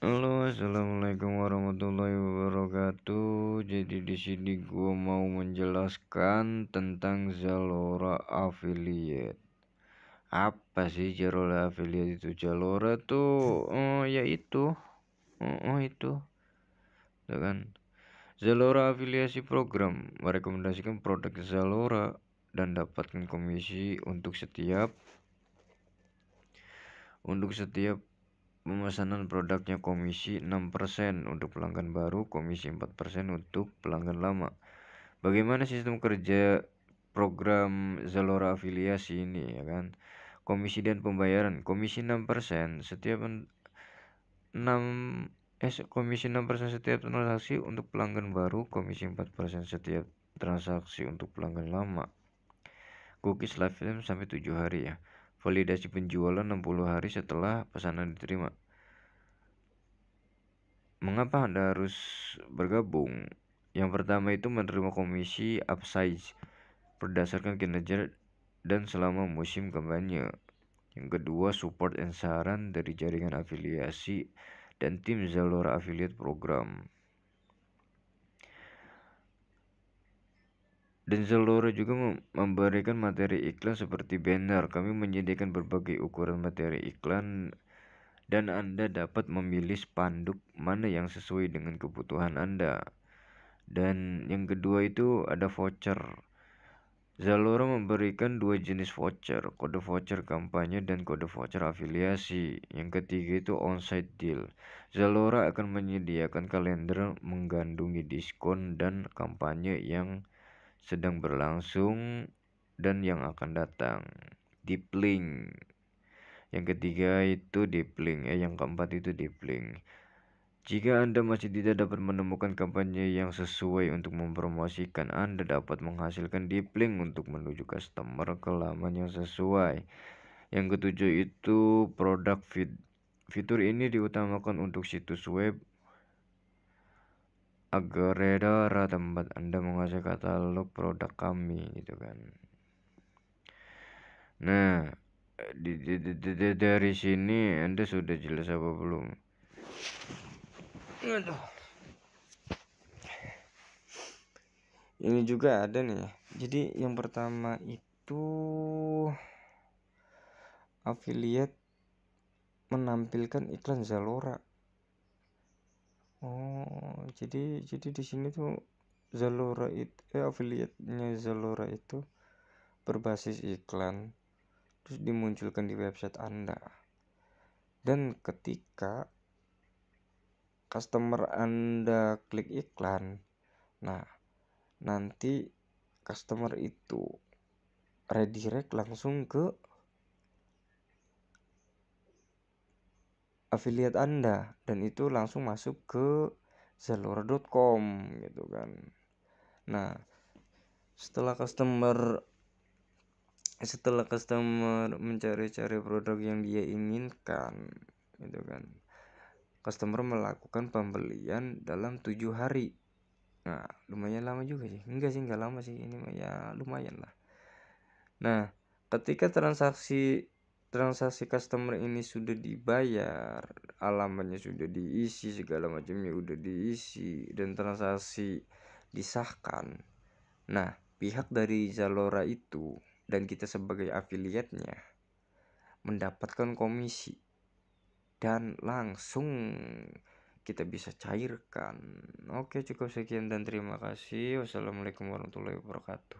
Halo, assalamualaikum warahmatullahi wabarakatuh. Jadi di sini gue mau menjelaskan tentang Zalora affiliate. Apa sih Zalora affiliate itu? Zalora tuh, oh ya itu, oh, uh, itu, Tuh ya kan? Zalora afiliasi program merekomendasikan produk Zalora dan dapatkan komisi untuk setiap untuk setiap pemesanan produknya komisi 6% untuk pelanggan baru, komisi 4% untuk pelanggan lama. Bagaimana sistem kerja program Zalora afiliasi ini ya kan? Komisi dan pembayaran. Komisi 6% setiap 6 eh komisi 6% setiap transaksi untuk pelanggan baru, komisi 4% setiap transaksi untuk pelanggan lama. Cookies lifetime sampai 7 hari ya validasi penjualan 60 hari setelah pesanan diterima. Mengapa Anda harus bergabung? Yang pertama itu menerima komisi upsize berdasarkan kinerja dan selama musim kampanye. Yang kedua, support dan saran dari jaringan afiliasi dan tim Zalora Affiliate Program. dan seluruh juga memberikan materi iklan seperti banner. Kami menyediakan berbagai ukuran materi iklan dan Anda dapat memilih spanduk mana yang sesuai dengan kebutuhan Anda. Dan yang kedua itu ada voucher. Zalora memberikan dua jenis voucher, kode voucher kampanye dan kode voucher afiliasi. Yang ketiga itu onsite deal. Zalora akan menyediakan kalender menggandungi diskon dan kampanye yang sedang berlangsung dan yang akan datang. Deep link. Yang ketiga itu deep link, eh yang keempat itu deep link. Jika Anda masih tidak dapat menemukan kampanye yang sesuai untuk mempromosikan, Anda dapat menghasilkan deep link untuk menuju customer ke laman yang sesuai. Yang ketujuh itu produk feed. Fitur ini diutamakan untuk situs web Agoredora tempat Anda menguasai katalog produk kami gitu kan. Nah, di, di, di, di, dari sini Anda sudah jelas apa belum? Ini juga ada nih. Ya. Jadi yang pertama itu affiliate menampilkan iklan Zalora. Oh jadi jadi di sini tuh Zalora itu eh, affiliate-nya Zalora itu berbasis iklan terus dimunculkan di website Anda. Dan ketika customer Anda klik iklan, nah nanti customer itu redirect langsung ke affiliate Anda dan itu langsung masuk ke seluruh.com gitu kan nah setelah customer setelah customer mencari-cari produk yang dia inginkan gitu kan customer melakukan pembelian dalam tujuh hari nah lumayan lama juga sih enggak sih enggak lama sih ini ya lumayan lah nah ketika transaksi transaksi customer ini sudah dibayar alamannya sudah diisi segala macamnya udah diisi dan transaksi disahkan nah pihak dari Zalora itu dan kita sebagai afiliatnya mendapatkan komisi dan langsung kita bisa cairkan oke cukup sekian dan terima kasih wassalamualaikum warahmatullahi wabarakatuh